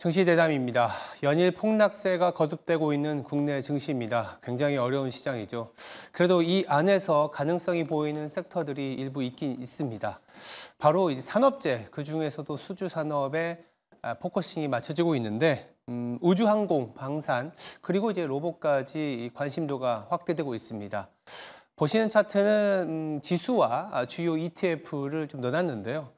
증시대담입니다. 연일 폭락세가 거듭되고 있는 국내 증시입니다. 굉장히 어려운 시장이죠. 그래도 이 안에서 가능성이 보이는 섹터들이 일부 있긴 있습니다. 바로 이제 산업재, 그중에서도 수주산업에 아, 포커싱이 맞춰지고 있는데 음, 우주항공, 방산, 그리고 이제 로봇까지 관심도가 확대되고 있습니다. 보시는 차트는 음, 지수와 주요 ETF를 좀 넣어놨는데요.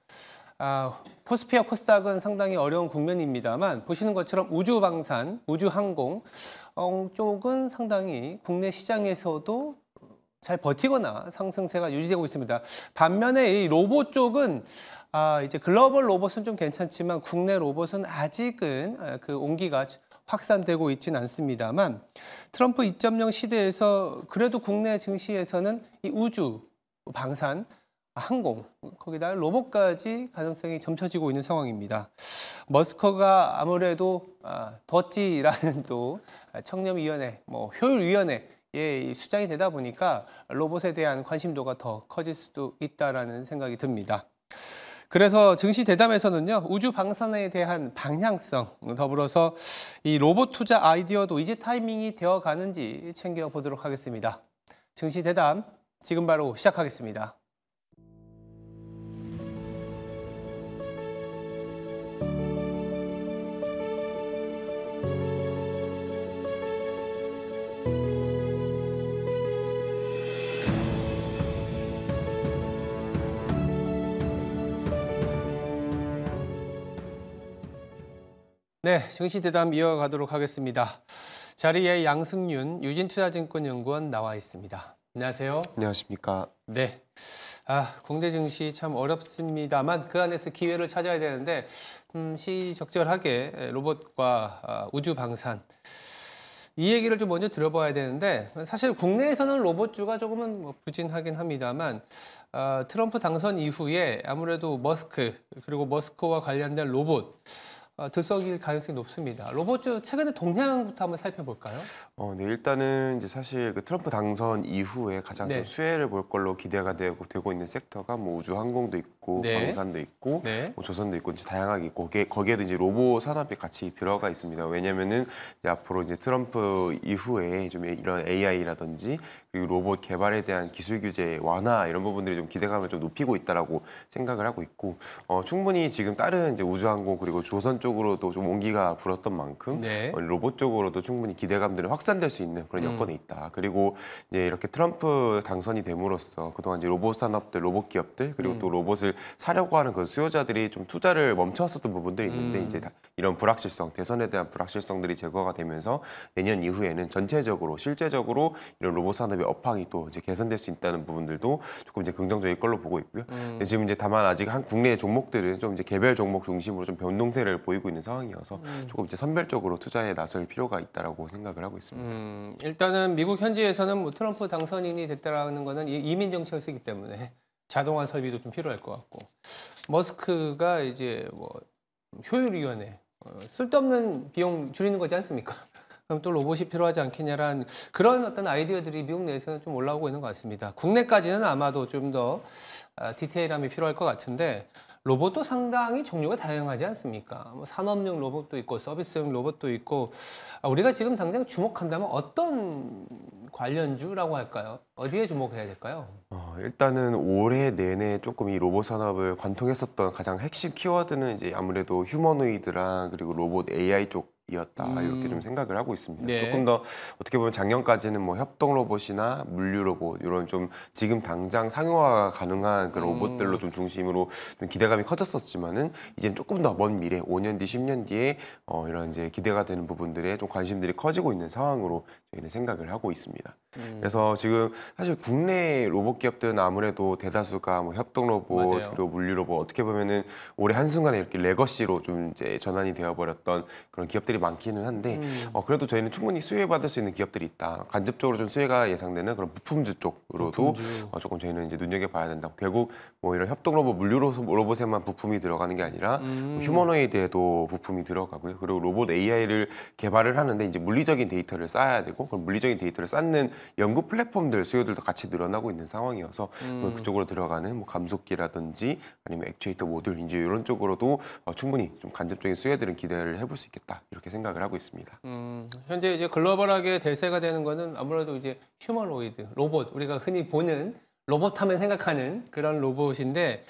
아, 코스피와 코스닥은 상당히 어려운 국면입니다만 보시는 것처럼 우주방산, 우주항공 어, 쪽은 상당히 국내 시장에서도 잘 버티거나 상승세가 유지되고 있습니다. 반면에 이 로봇 쪽은 아, 이제 글로벌 로봇은 좀 괜찮지만 국내 로봇은 아직은 아, 그 온기가 확산되고 있지는 않습니다만 트럼프 2.0 시대에서 그래도 국내 증시에서는 이 우주 방산 항공, 거기다 로봇까지 가능성이 점쳐지고 있는 상황입니다. 머스크가 아무래도 아, 더찌라는 또 청렴위원회, 뭐 효율위원회 의 수장이 되다 보니까 로봇에 대한 관심도가 더 커질 수도 있다라는 생각이 듭니다. 그래서 증시 대담에서는요 우주 방산에 대한 방향성 더불어서 이 로봇 투자 아이디어도 이제 타이밍이 되어 가는지 챙겨 보도록 하겠습니다. 증시 대담 지금 바로 시작하겠습니다. 네, 증시대담 이어가도록 하겠습니다. 자리에 양승윤 유진투자증권 연구원 나와 있습니다. 안녕하세요. 안녕하십니까. 네. 아, 공대 증시 참 어렵습니다만 그 안에서 기회를 찾아야 되는데 음, 시적절하게 로봇과 아, 우주 방산 이 얘기를 좀 먼저 들어봐야 되는데 사실 국내에서는 로봇주가 조금은 뭐 부진하긴 합니다만 아, 트럼프 당선 이후에 아무래도 머스크 그리고 머스크와 관련된 로봇 어, 들썩일 가능성이 높습니다. 로봇츠 최근에 동향부터 한번 살펴볼까요? 어, 네, 일단은 이제 사실 그 트럼프 당선 이후에 가장 네. 수혜를 볼 걸로 기대가 되고, 되고 있는 섹터가 뭐 우주 항공도 있고 네. 방산도 있고 네. 뭐 조선도 있고 이제 다양하게 있고 거기에, 거기에도 이제 로봇 산업이 같이 들어가 있습니다. 왜냐면은 이제 앞으로 이제 트럼프 이후에 좀 이런 AI라든지 그리고 로봇 개발에 대한 기술 규제 완화 이런 부분들이 좀 기대감을 좀 높이고 있다라고 생각을 하고 있고 어, 충분히 지금 다른 이제 우주항공 그리고 조선 쪽 쪽으로도 좀 온기가 불었던 만큼 네. 로봇 쪽으로도 충분히 기대감들이 확산될 수 있는 그런 음. 여건이 있다. 그리고 이제 이렇게 트럼프 당선이 됨으로써 그동안 이제 로봇 산업들, 로봇 기업들 그리고 음. 또 로봇을 사려고 하는 그 수요자들이 좀 투자를 멈췄었던 부분들이 있는데 음. 이제 이런 불확실성, 대선에 대한 불확실성들이 제거가 되면서 내년 이후에는 전체적으로 실제적으로 이런 로봇 산업의 업황이 또 이제 개선될 수 있다는 부분들도 조금 이제 긍정적인 걸로 보고 있고요. 음. 지금 이제 다만 아직 한 국내 종목들은 좀 이제 개별 종목 중심으로 좀 변동세를 보 보이고 있는 상황이어서 음. 조금 이제 선별적으로 투자에 나설 필요가 있다라고 생각을 하고 있습니다. 음, 일단은 미국 현지에서는 뭐 트럼프 당선인이 됐다라는 거는 이민 정책을 쓰기 때문에 자동화 설비도 좀 필요할 것 같고 머스크가 이제 뭐 효율위원회 어, 쓸데없는 비용 줄이는 거지 않습니까? 그럼 또 로봇이 필요하지 않겠냐는 그런 어떤 아이디어들이 미국 내에서는 좀 올라오고 있는 것 같습니다. 국내까지는 아마도 좀더 아, 디테일함이 필요할 것 같은데 로봇도 상당히 종류가 다양하지 않습니까? 뭐 산업용 로봇도 있고 서비스용 로봇도 있고 아, 우리가 지금 당장 주목한다면 어떤 관련주라고 할까요? 어디에 주목해야 될까요? 어, 일단은 올해 내내 조금 이 로봇 산업을 관통했었던 가장 핵심 키워드는 이제 아무래도 휴머노이드랑 그리고 로봇 AI 쪽 이었다 음. 이렇게 좀 생각을 하고 있습니다. 네. 조금 더 어떻게 보면 작년까지는 뭐 협동 로봇이나 물류 로봇 이런 좀 지금 당장 상용화가 가능한 그 로봇들로 좀 중심으로 좀 기대감이 커졌었지만은 이제 조금 더 먼 미래 5년 뒤 10년 뒤에 어 이런 이제 기대가 되는 부분들에 좀 관심들이 커지고 있는 상황으로 저희는 생각을 하고 있습니다. 음. 그래서 지금 사실 국내 로봇 기업들은 아무래도 대다수가 뭐 협동 로봇 맞아요. 그리고 물류 로봇 어떻게 보면은 올해 한순간에 이렇게 레거시로 좀 이제 전환이 되어 버렸던 그런 기업들 기업들이 많기는 한데 음. 어, 그래도 저희는 충분히 수혜받을 수 있는 기업들이 있다. 간접적으로 좀 수혜가 예상되는 그런 부품주 쪽으로도 부품주. 어, 조금 저희는 이제 눈여겨봐야 된다. 고 결국 뭐 이런 협동 로봇, 물류 뭐 로봇에만 부품이 들어가는 게 아니라 뭐 음. 휴머노이드에도 부품이 들어가고요. 그리고 로봇 AI를 개발을 하는데 이제 물리적인 데이터를 쌓아야 되고 그런 물리적인 데이터를 쌓는 연구 플랫폼들 수요들도 같이 늘어나고 있는 상황이어서 뭐 음. 그쪽으로 들어가는 뭐 감속기라든지 아니면 액추에이터 모듈 이제 이런 쪽으로도 어, 충분히 좀 간접적인 수혜들은 기대를 해볼 수 있겠다. 이렇게 그렇게 생각을 하고 있습니다. 음, 현재 이제 글로벌하게 대세가 되는 것은 아무래도 이제 휴머노이드 로봇 우리가 흔히 보는 로봇 하면 생각하는 그런 로봇인데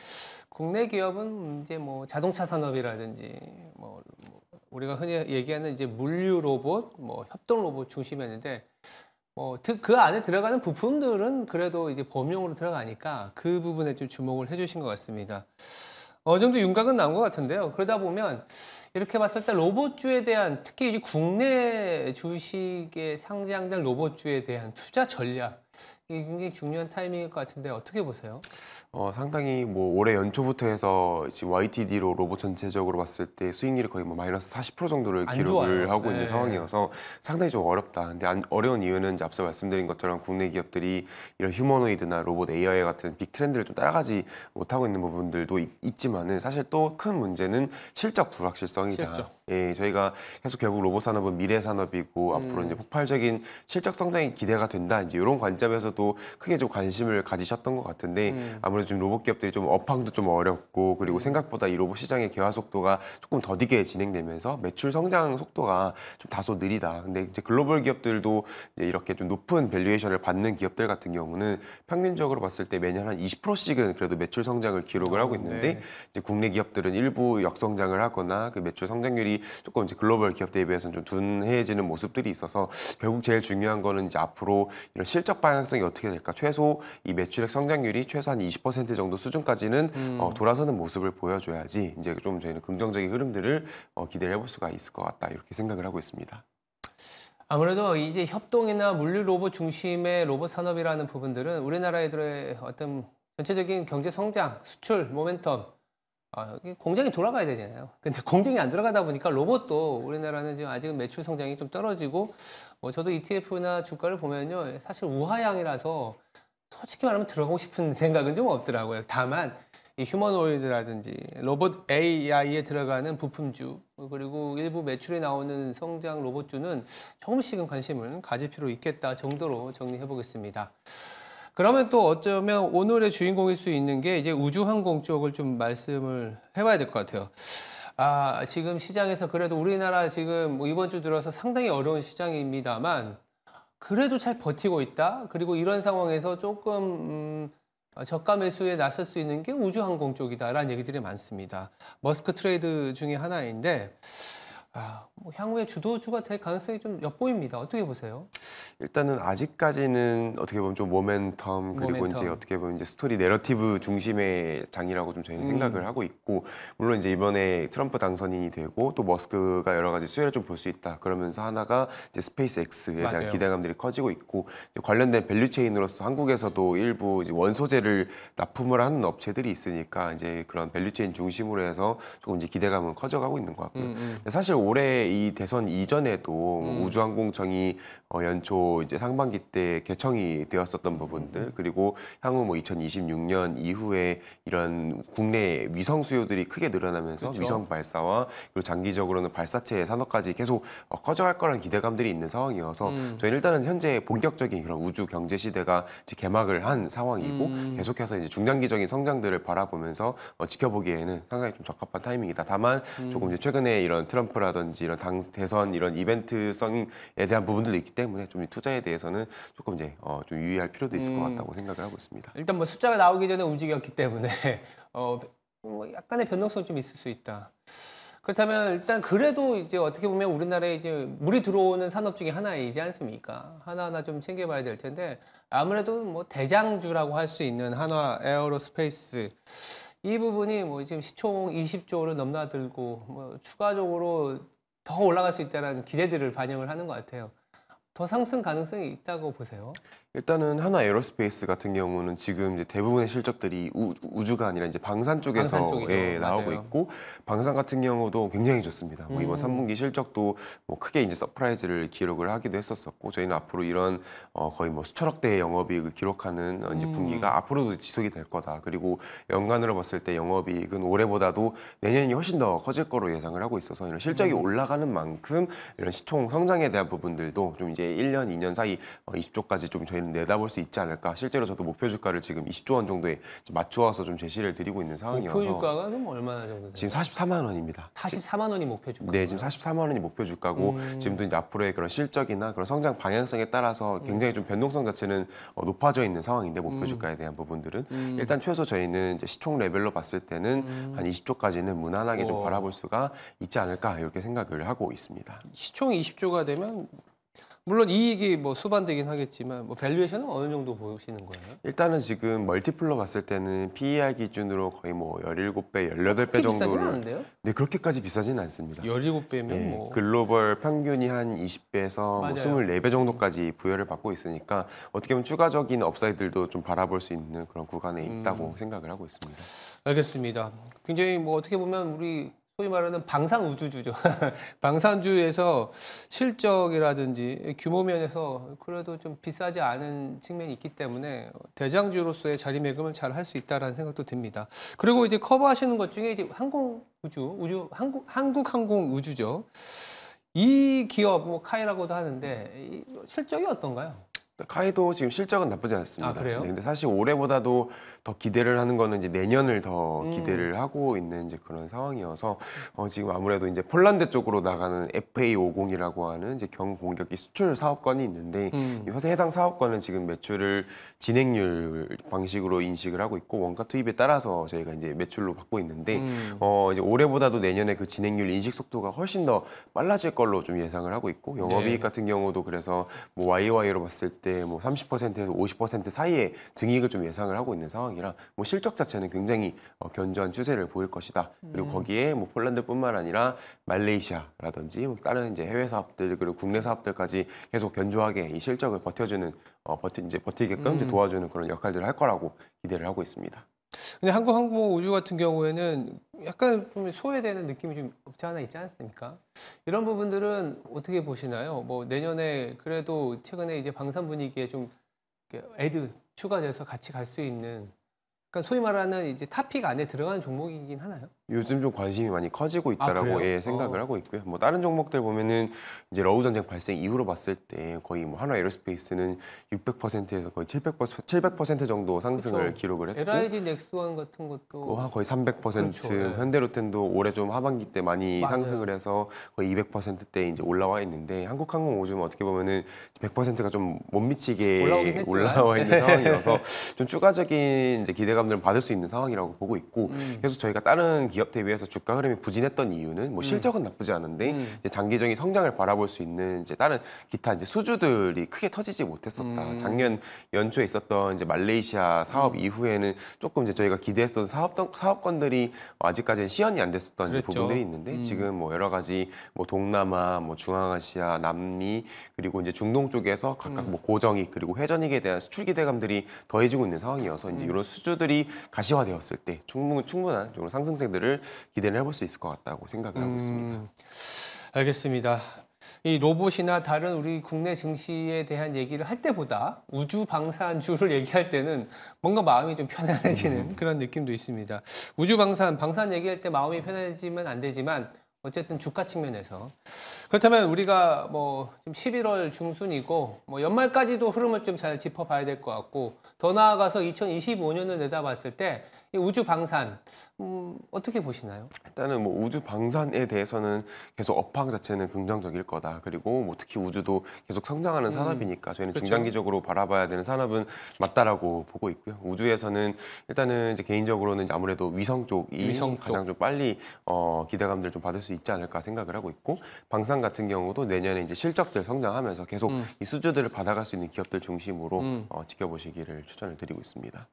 국내 기업은 이제 뭐 자동차 산업이라든지 뭐, 뭐 우리가 흔히 얘기하는 이제 물류 로봇, 뭐 협동 로봇 중심이었는데 뭐 그 안에 들어가는 부품들은 그래도 이제 범용으로 들어가니까 그 부분에 좀 주목을 해주신 것 같습니다. 어느 정도 윤곽은 나온 것 같은데요. 그러다 보면 이렇게 봤을 때 로봇주에 대한 특히 이 국내 주식에 상장된 로봇주에 대한 투자 전략 이게 굉장히 중요한 타이밍일 것 같은데 어떻게 보세요? 어, 상당히 뭐 올해 연초부터 해서 지금 YTD로 로봇 전체적으로 봤을 때 수익률이 거의 뭐 마이너스 40% 정도를 기록을 하고 있는 네. 상황이어서 상당히 좀 어렵다. 근데 안, 어려운 이유는 이제 앞서 말씀드린 것처럼 국내 기업들이 이런 휴머노이드나 로봇 AI 같은 빅 트렌드를 좀 따라가지 못하고 있는 부분들도 있, 지만은 사실 또 큰 문제는 실적 불확실성 가능이다 예, 저희가 계속 결국 로봇 산업은 미래 산업이고 음. 앞으로 이제 폭발적인 실적 성장이 기대가 된다. 이제 이런 관점에서도 크게 좀 관심을 가지셨던 것 같은데 음. 아무래도 지금 로봇 기업들이 좀 업황도 좀 어렵고 그리고 음. 생각보다 이 로봇 시장의 개화 속도가 조금 더디게 진행되면서 매출 성장 속도가 좀 다소 느리다. 근데 이제 글로벌 기업들도 이제 이렇게 좀 높은 밸류에이션을 받는 기업들 같은 경우는 평균적으로 봤을 때 매년 한 20%씩은 그래도 매출 성장을 기록을 하고 아, 있는데 네. 이제 국내 기업들은 일부 역성장을 하거나 그 매출 그렇죠. 성장률이 조금 이제 글로벌 기업 대비해서는 좀 둔해지는 모습들이 있어서 결국 제일 중요한 거는 이제 앞으로 이런 실적 방향성이 어떻게 될까 최소 이 매출액 성장률이 최소한 20% 정도 수준까지는 음. 어, 돌아서는 모습을 보여줘야지 이제 좀 저희는 긍정적인 흐름들을 어, 기대를 해볼 수가 있을 것 같다 이렇게 생각을 하고 있습니다. 아무래도 이제 협동이나 물류 로봇 중심의 로봇 산업이라는 부분들은 우리나라들의 어떤 전체적인 경제 성장, 수출, 모멘텀 아, 공장이 돌아가야 되잖아요. 근데 공장이 안 돌아가다 보니까 로봇도 우리나라는 지금 아직은 매출 성장이 좀 떨어지고, 뭐 저도 ETF나 주가를 보면요. 사실 우하향이라서 솔직히 말하면 들어가고 싶은 생각은 좀 없더라고요. 다만, 이 휴머노이드라든지 로봇 AI에 들어가는 부품주, 그리고 일부 매출에 나오는 성장 로봇주는 조금씩은 관심을 가질 필요 있겠다 정도로 정리해 보겠습니다. 그러면 또 어쩌면 오늘의 주인공일 수 있는 게 이제 우주항공 쪽을 좀 말씀을 해봐야 될 것 같아요. 아, 지금 시장에서 그래도 우리나라 지금 뭐 이번 주 들어서 상당히 어려운 시장입니다만 그래도 잘 버티고 있다. 그리고 이런 상황에서 조금 음, 저가 매수에 나설 수 있는 게 우주항공 쪽이다라는 얘기들이 많습니다. 머스크 트레이드 중에 하나인데 아, 뭐 향후에 주도주가 될 가능성이 좀 엿보입니다. 어떻게 보세요? 일단은 아직까지는 어떻게 보면 좀 모멘텀 그리고 모멘텀. 이제 어떻게 보면 이제 스토리 내러티브 중심의 장이라고 좀 저희는 음. 생각을 하고 있고 물론 이제 이번에 트럼프 당선인이 되고 또 머스크가 여러 가지 수혜를 좀 볼 수 있다 그러면서 하나가 이제 스페이스 X에 대한 기대감들이 커지고 있고 관련된 밸류 체인으로서 한국에서도 일부 원소재를 납품을 하는 업체들이 있으니까 이제 그런 밸류 체인 중심으로 해서 조금 이제 기대감은 커져가고 있는 것 같고요. 음, 음. 사실 올해 이 대선 이전에도 음. 우주항공청이 어, 연초 이제 상반기 때 개청이 되었었던 부분들 그리고 향후 뭐 2026년 이후에 이런 국내 위성 수요들이 크게 늘어나면서 그렇 위성 발사와 그리고 장기적으로는 발사체 산업까지 계속 어, 커져갈 거라는 기대감들이 있는 상황이어서 음. 저희는 일단은 현재 본격적인 그런 우주 경제 시대가 이제 개막을 한 상황이고 음. 계속해서 이제 중장기적인 성장들을 바라보면서 어, 지켜보기에는 상당히 좀 적합한 타이밍이다. 다만 음. 조금 이제 최근에 이런 트럼프라 경선이라든지 이런 당 대선 이런 이벤트성에 대한 부분들도 있기 때문에 좀 투자에 대해서는 조금 이제 어, 좀 유의할 필요도 있을 것 음. 같다고 생각을 하고 있습니다. 일단 뭐 숫자가 나오기 전에 움직였기 때문에 어, 뭐 약간의 변동성이 좀 있을 수 있다. 그렇다면 일단 그래도 이제 어떻게 보면 우리나라에 이제 물이 들어오는 산업 중에 하나이지 않습니까? 하나하나 좀 챙겨봐야 될 텐데 아무래도 뭐 대장주라고 할 수 있는 한화 에어로스페이스 이 부분이 뭐 지금 시총 20조를 넘나들고 뭐 추가적으로 더 올라갈 수 있다는 기대들을 반영을 하는 것 같아요. 더 상승 가능성이 있다고 보세요? 일단은 하나 에어로스페이스 같은 경우는 지금 이제 대부분의 실적들이 우, 주가 아니라 이제 방산 쪽에서 방산 예, 나오고 맞아요. 있고 방산 같은 경우도 굉장히 좋습니다. 음. 뭐 이번 3분기 음. 실적도 뭐 크게 이제 서프라이즈를 기록을 하기도 했었었고 저희는 앞으로 이런 어, 거의 뭐 수천억 대의 영업이익을 기록하는 어, 이제 음. 분기가 음. 앞으로도 지속이 될 거다. 그리고 연간으로 봤을 때 영업이익은 올해보다도 내년이 훨씬 더 커질 거로 예상을 하고 있어서 이런 실적이 음. 올라가는 만큼 이런 시총 성장에 대한 부분들도 좀 이제 1년, 2년 사이 어, 20조까지 좀 저희 저희 내다볼 수 있지 않을까. 실제로 저도 목표 주가를 지금 20조 원 정도에 맞추어서 좀 제시를 드리고 있는 상황이어서 목표 주가가 뭐 얼마나 정도? 지금 44만 원입니다. 44만 원이 목표 주가. 네, 지금 44만 원이 목표 주가고 음... 지금도 이제 앞으로의 그런 실적이나 그런 성장 방향성에 따라서 음. 굉장히 좀 변동성 자체는 어, 높아져 있는 상황인데 목표 음. 주가에 대한 부분들은 음... 일단 최소 저희는 이제 시총 레벨로 봤을 때는 음... 한 20조까지는 무난하게 오... 바라볼 수가 있지 않을까 이렇게 생각을 하고 있습니다. 시총 20조가 되면 물론 이익이 뭐 수반되긴 하겠지만 뭐 밸류에이션은 어느 정도 보시는 거예요? 일단은 지금 멀티플러 봤을 때는 PER 기준으로 거의 뭐 17배, 18배 정도로 네, 그렇게까지 비싸진 않습니다. 17배면 네, 예, 뭐 글로벌 평균이 한 20배에서 뭐 24배 정도까지 음. 부여를 받고 있으니까 어떻게 보면 추가적인 업사이드들도 좀 바라볼 수 있는 그런 구간에 있다고 음. 생각을 하고 있습니다. 알겠습니다. 굉장히 뭐 어떻게 보면 우리 소위 말하는 방산 우주주죠. 방산주에서 실적이라든지 규모 면에서 그래도 좀 비싸지 않은 측면이 있기 때문에 대장주로서의 자리매김을 잘 할 수 있다라는 생각도 듭니다. 그리고 이제 커버하시는 것 중에 이제 항공 우주, 우주 한국 한국 항공 우주죠. 이 기업 뭐 카이라고도 하는데 실적이 어떤가요? 카이도 지금 실적은 나쁘지 않습니다. 아, 그래요? 네, 근데 사실 올해보다도 더 기대를 하는 거는 이제 내년을 더 음. 기대를 하고 있는 이제 그런 상황이어서 어, 지금 아무래도 이제 폴란드 쪽으로 나가는 FA50이라고 하는 이제 경공격기 수출 사업권이 있는데 음. 이 해당 사업권은 지금 매출을 진행률 방식으로 인식을 하고 있고 원가 투입에 따라서 저희가 이제 매출로 받고 있는데 음. 어, 이제 올해보다도 내년에 그 진행률 인식 속도가 훨씬 더 빨라질 걸로 좀 예상을 하고 있고 영업이익 네. 같은 경우도 그래서 뭐 YY로 봤을 때 이때 네, 뭐 30%에서 50% 사이에 증익을 좀 예상을 하고 있는 상황이라 뭐 실적 자체는 굉장히 어, 견조한 추세를 보일 것이다. 그리고 음. 거기에 뭐 폴란드뿐만 아니라 말레이시아라든지 뭐 다른 이제 해외 사업들 그리고 국내 사업들까지 계속 견조하게 이 실적을 버텨주는 어, 버티, 이제 버티게끔 음. 이제 도와주는 그런 역할들을 할 거라고 기대를 하고 있습니다. 근데 한국 항공 우주 같은 경우에는 약간 소외되는 느낌이 좀 없지 않아 있지 않습니까? 이런 부분들은 어떻게 보시나요? 뭐 내년에 그래도 최근에 이제 방산 분위기에 좀 애드 추가돼서 같이 갈 수 있는 그러니까 소위 말하는 이제 탑픽 안에 들어가는 종목이긴 하나요? 요즘 좀 관심이 많이 커지고 아, 있다라고 아, 예, 어. 생각을 어. 하고 있고요. 뭐 다른 종목들 보면은 이제 러우 전쟁 발생 이후로 봤을 때 거의 뭐 한화 에어스페이스는 600%에서 거의 700% 700% 정도 상승을 그렇 기록을 했고 LIG 넥스원 같은 것도 어, 거의 300% 그렇죠. 네. 현대로텐도 올해 좀 하반기 때 많이 맞아요. 상승을 해서 거의 200%대 이제 올라와 있는데 한국항공 오즘 어떻게 보면은 100%가 좀 못 미치게 올라와 있는 네. 상황이어서 좀 추가적인 이제 기대감들을 받을 수 있는 상황이라고 보고 있고 음. 계속 저희가 다른 기업들에 비해서 주가 흐름이 부진했던 이유는 뭐 음. 실적은 나쁘지 않은데 음. 이제 장기적인 성장을 바라볼 수 있는 이제 다른 기타 이제 수주들이 크게 터지지 못했었다. 음. 작년 연초에 있었던 이제 말레이시아 사업 음. 이후에는 조금 이제 저희가 기대했던 사업 사업권들이 뭐 아직까지는 시연이 안 됐었던 그랬 부분들이 있는데 음. 지금 뭐 여러 가지 뭐 동남아, 뭐 중앙아시아, 남미 그리고 이제 중동 쪽에서 각각 음. 뭐고정이 그리고 회전익에 대한 수출 기대감들이 더해지고 있는 상황이어서 이제 이런 수주들이 가시화되었을 때 충분 충분한 상승세들을 것들을 기대를 해볼 수 있을 것 같다고 생각을 하고 있습니다. 음, 알겠습니다. 이 로봇이나 다른 우리 국내 증시에 대한 얘기를 할 때보다 우주 방산주를 얘기할 때는 뭔가 마음이 좀 편안해지는 음. 그런 느낌도 있습니다. 우주 방산, 방산 얘기할 때 마음이 편해지면 안 되지만 어쨌든 주가 측면에서 그렇다면 우리가 뭐 좀 11월 중순이고 뭐 연말까지도 흐름을 좀 잘 짚어봐야 될 것 같고 더 나아가서 2025년을 내다봤을 때 우주 방산 음, 어떻게 보시나요? 일단은 뭐 우주 방산에 대해서는 계속 업황 자체는 긍정적일 거다. 그리고 뭐 특히 우주도 계속 성장하는 음, 산업이니까 저희는 그렇죠. 중장기적으로 바라봐야 되는 산업은 맞다라고 보고 있고요. 우주에서는 일단은 이제 개인적으로는 이제 아무래도 위성 쪽이 위성 가장 좀 빨리 어, 기대감들을 좀 받을 수 있지 않을까 생각을 하고 있고 방산 같은 경우도 내년에 이제 실적들 성장하면서 계속 음. 이 수주들을 받아갈 수 있는 기업들 중심으로 음. 어, 지켜보시기를 추천을 드리고 있습니다.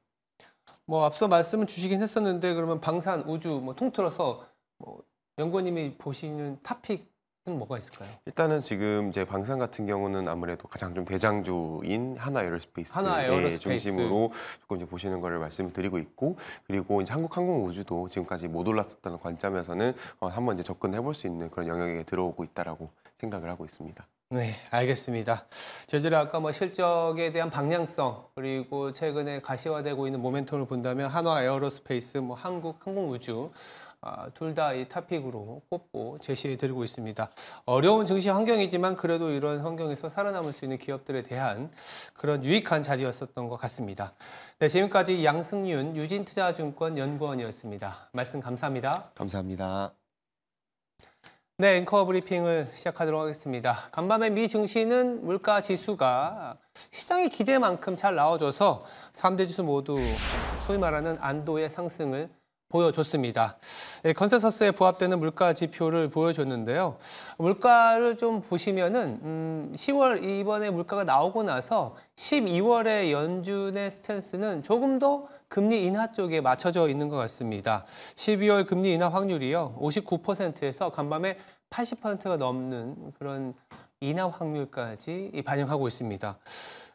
뭐 앞서 말씀을 주시긴 했었는데 그러면 방산, 우주 뭐 통틀어서 뭐 연구원님이 보시는 탑픽 뭐가 있을까요? 일단은 지금 이제 방산 같은 경우는 아무래도 가장 좀 대장주인 하나 에어로스페이스 의 중심으로 조금 이제 보시는 거를 말씀드리고 을 있고 그리고 이제 한국 항공 우주도 지금까지 못 올랐었다는 관점에서는 어, 한번 이제 접근해 볼 수 있는 그런 영역에 들어오고 있다라고 생각을 하고 있습니다. 네, 알겠습니다. 저희들이 아까 뭐 실적에 대한 방향성 그리고 최근에 가시화되고 있는 모멘텀을 본다면 한화 에어로스페이스, 뭐 한국 항공우주 아, 둘다 이 탑픽으로 꼽고 제시해 드리고 있습니다. 어려운 증시 환경이지만 그래도 이런 환경에서 살아남을 수 있는 기업들에 대한 그런 유익한 자리였었던 것 같습니다. 네, 지금까지 양승윤 유진투자증권 연구원이었습니다. 말씀 감사합니다. 감사합니다. 네, 앵커 브리핑을 시작하도록 하겠습니다. 간밤에 미 증시는 물가 지수가 시장의 기대만큼 잘 나와줘서 3대 지수 모두 소위 말하는 안도의 상승을 보여줬습니다. 네, 컨센서스에 부합되는 물가 지표를 보여줬는데요. 물가를 좀 보시면은 음, 10월 이번에 물가가 나오고 나서 1 2월에 연준의 스탠스는 조금 더 금리 인하 쪽에 맞춰져 있는 것 같습니다. 12월 금리 인하 확률이요. 59%에서 간밤에 80%가 넘는 그런 인하 확률까지 반영하고 있습니다.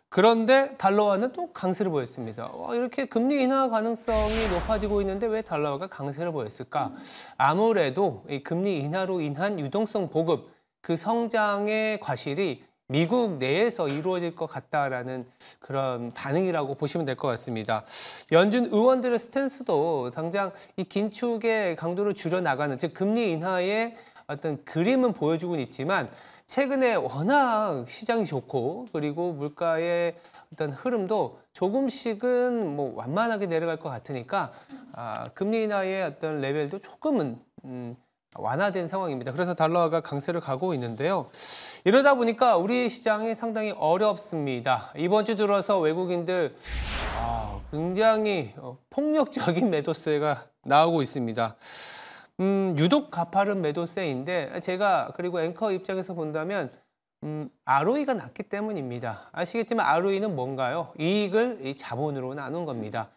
그런데 달러화는 또 강세를 보였습니다. 어, 이렇게 금리 인하 가능성이 높아지고 있는데 왜 달러화가 강세를 보였을까? 아무래도 금리 인하로 인한 유동성 보급, 그 성장의 과실이 미국 내에서 이루어질 것 같다라는 그런 반응이라고 보시면 될 것 같습니다. 연준 의원들의 스탠스도 당장 이 긴축의 강도를 줄여나가는 즉 금리 인하의 어떤 그림은 보여주고 있지만 최근에 워낙 시장이 좋고 그리고 물가의 어떤 흐름도 조금씩은 뭐 완만하게 내려갈 것 같으니까 아, 금리 인하의 어떤 레벨도 조금은 음, 완화된 상황입니다. 그래서 달러가 화 강세를 가고 있는데요. 이러다 보니까 우리 시장이 상당히 어렵습니다. 이번 주 들어서 외국인들 아, 굉장히 어, 폭력적인 매도세가 나오고 있습니다. 음, 유독 가파른 매도세인데 제가 그리고 앵커 입장에서 본다면 음, ROE가 낮기 때문입니다. 아시겠지만 ROE는 뭔가요? 이익을 이 자본으로 나눈 겁니다.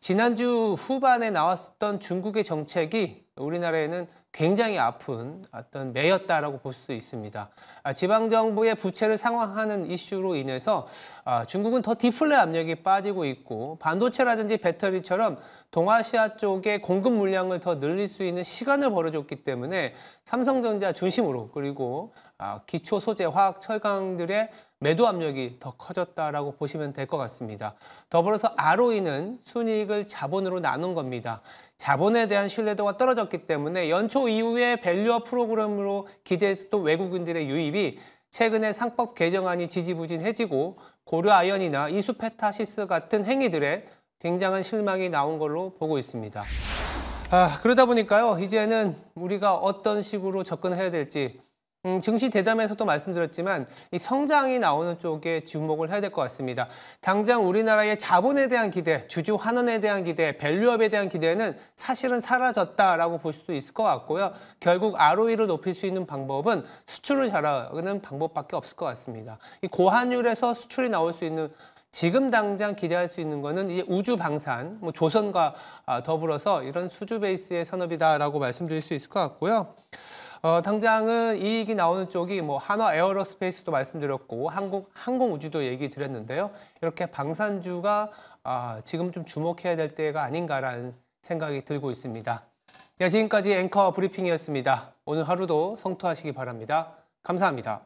지난주 후반에 나왔던 중국의 정책이 우리나라에는 굉장히 아픈 어떤 매였다라고 볼 수 있습니다. 아, 지방정부의 부채를 상황하는 이슈로 인해서 아, 중국은 더 디플레 압력이 빠지고 있고 반도체라든지 배터리처럼 동아시아 쪽의 공급 물량을 더 늘릴 수 있는 시간을 벌어줬기 때문에 삼성전자 중심으로 그리고 아, 기초 소재 화학 철강들의 매도 압력이 더 커졌다라고 보시면 될 것 같습니다. 더불어서 ROE는 순이익을 자본으로 나눈 겁니다. 자본에 대한 신뢰도가 떨어졌기 때문에 연초 이후에 밸류업 프로그램으로 기대했던 외국인들의 유입이 최근에 상법 개정안이 지지부진해지고 고려아연이나 이수페타시스 같은 행위들에 굉장한 실망이 나온 걸로 보고 있습니다. 아, 그러다 보니까요, 이제는 우리가 어떤 식으로 접근해야 될지 음, 증시 대담에서도 말씀드렸지만 이 성장이 나오는 쪽에 주목을 해야 될 것 같습니다. 당장 우리나라의 자본에 대한 기대, 주주 환원에 대한 기대, 밸류업에 대한 기대는 사실은 사라졌다라고 볼 수도 있을 것 같고요. 결국 ROE를 높일 수 있는 방법은 수출을 잘하는 방법밖에 없을 것 같습니다. 이 고환율에서 수출이 나올 수 있는 지금 당장 기대할 수 있는 거는 이제 우주 방산, 뭐 조선과 아, 더불어서 이런 수주 베이스의 산업이다라고 말씀드릴 수 있을 것 같고요. 어, 당장은 이익이 나오는 쪽이 뭐 한화 에어로스페이스도 말씀드렸고 한국 항공 우주도 얘기 드렸는데요. 이렇게 방산주가 아, 지금 좀 주목해야 될 때가 아닌가라는 생각이 들고 있습니다. 네, 지금까지 앵커 브리핑이었습니다. 오늘 하루도 성투하시기 바랍니다. 감사합니다.